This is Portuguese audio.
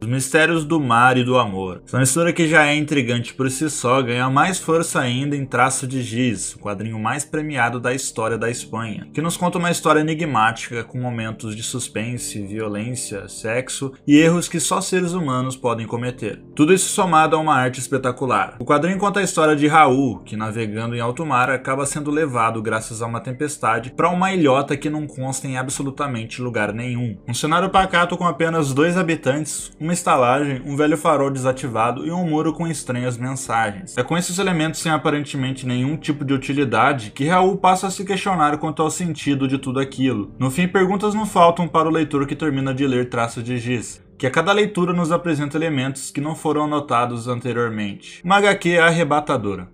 Os Mistérios do Mar e do Amor. Essa mistura que já é intrigante por si só ganha mais força ainda em Traço de Giz, o quadrinho mais premiado da história da Espanha, que nos conta uma história enigmática com momentos de suspense, violência, sexo e erros que só seres humanos podem cometer. Tudo isso somado a uma arte espetacular. O quadrinho conta a história de Raul, que navegando em alto mar acaba sendo levado, graças a uma tempestade, para uma ilhota que não consta em absolutamente lugar nenhum. Um cenário pacato com apenas dois habitantes, um uma estalagem, um velho farol desativado e um muro com estranhas mensagens. É com esses elementos sem aparentemente nenhum tipo de utilidade que Raul passa a se questionar quanto ao sentido de tudo aquilo. No fim, perguntas não faltam para o leitor que termina de ler Traços de Giz que a cada leitura nos apresenta elementos que não foram anotados anteriormente. Uma HQ arrebatadora.